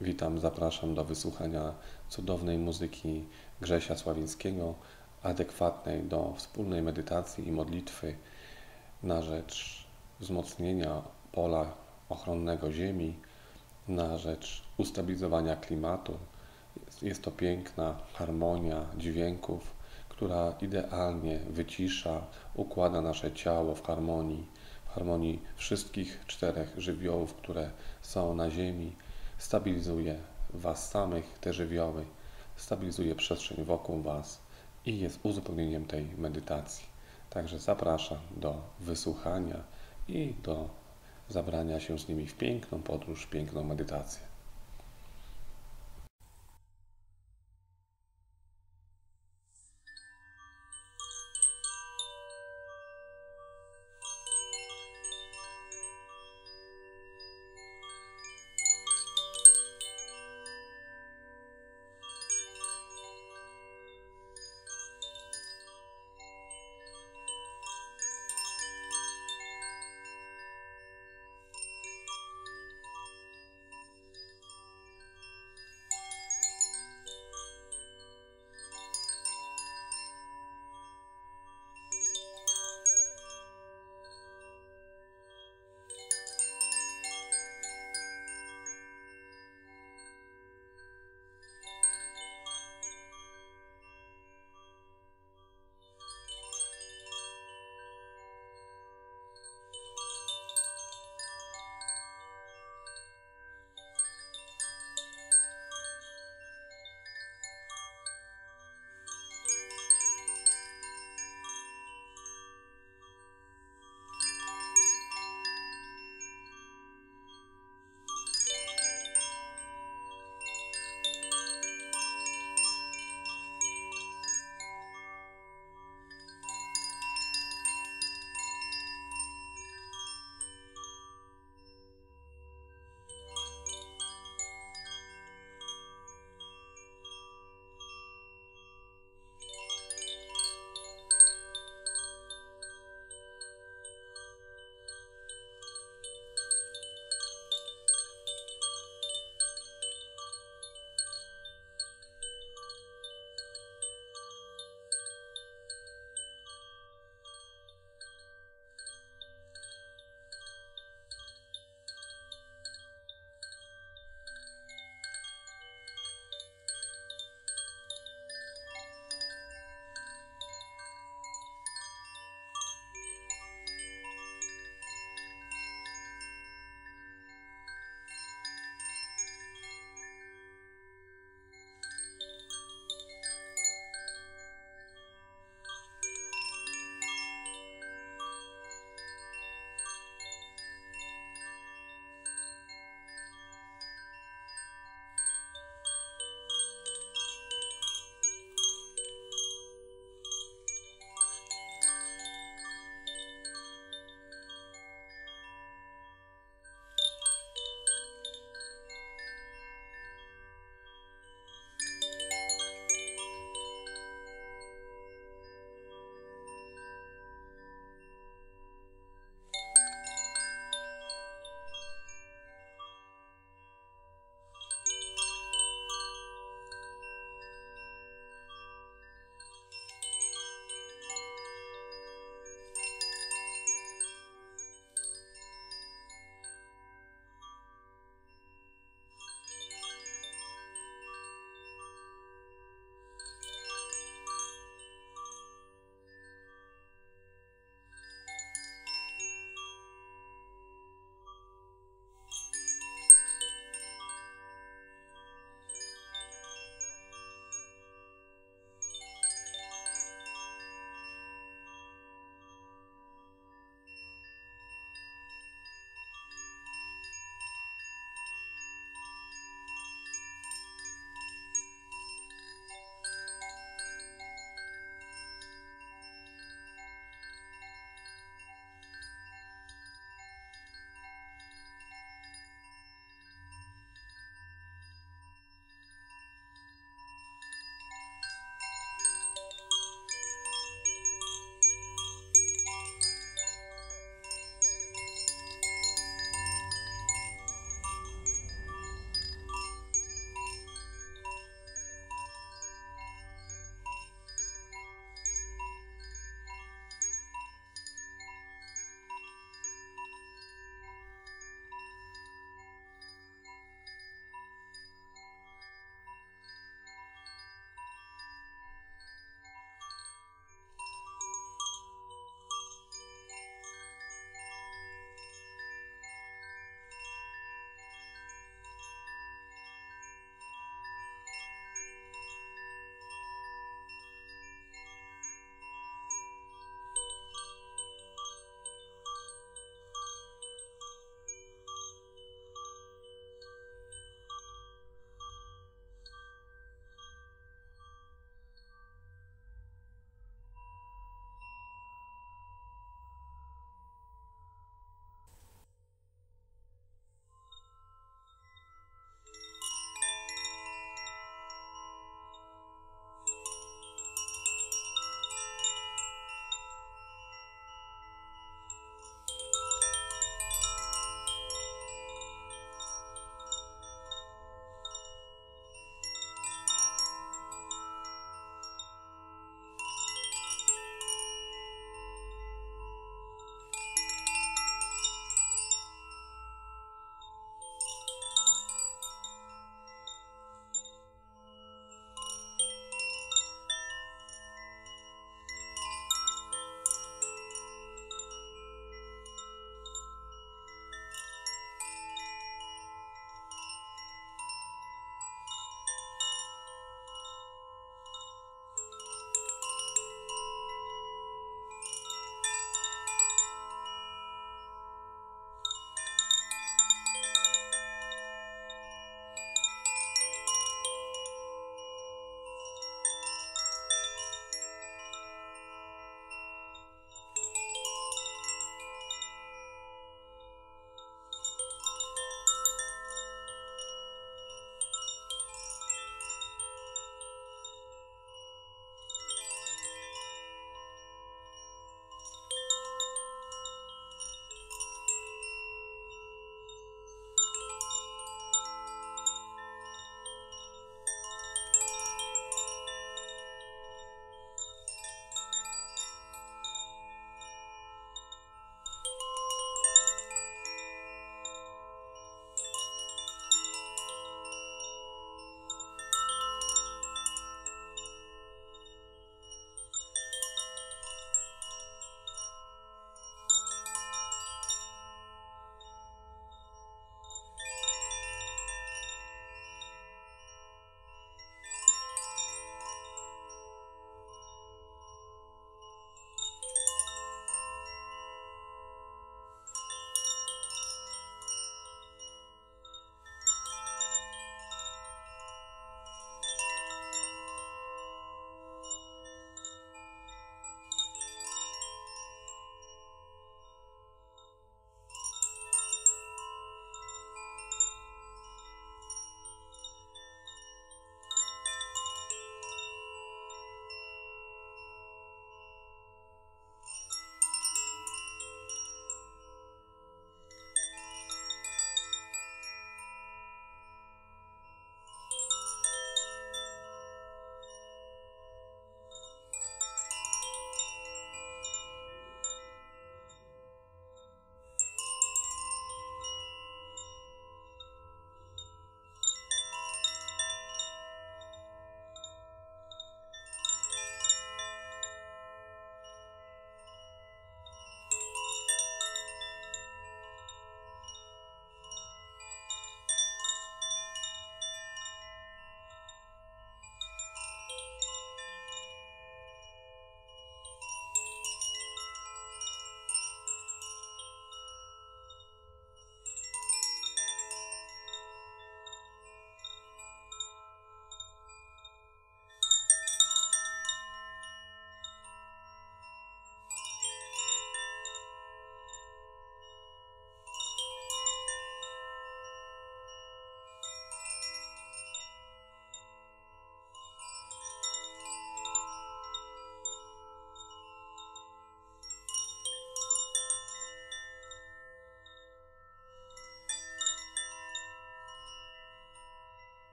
Witam, zapraszam do wysłuchania cudownej muzyki Grzesia Sławińskiego, adekwatnej do wspólnej medytacji i modlitwy na rzecz wzmocnienia pola ochronnego Ziemi, na rzecz ustabilizowania klimatu. Jest to piękna harmonia dźwięków, która idealnie wycisza, układa nasze ciało w harmonii, w harmonii wszystkich czterech żywiołów, które są na Ziemi stabilizuje Was samych, te żywioły, stabilizuje przestrzeń wokół Was i jest uzupełnieniem tej medytacji. Także zapraszam do wysłuchania i do zabrania się z nimi w piękną podróż, piękną medytację.